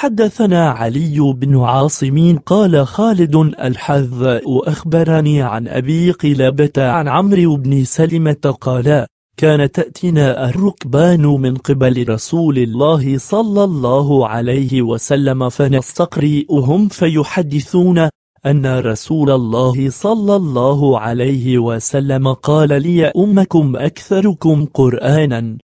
حدثنا علي بن عاصم قال خالد الحذ أخبرني عن أبي قلابة عن عمرو بن سلمة قال كان تأتينا الركبان من قبل رسول الله صلى الله عليه وسلم فنستقرئهم فيحدثون أن رسول الله صلى الله عليه وسلم قال لي أمكم أكثركم قرآنا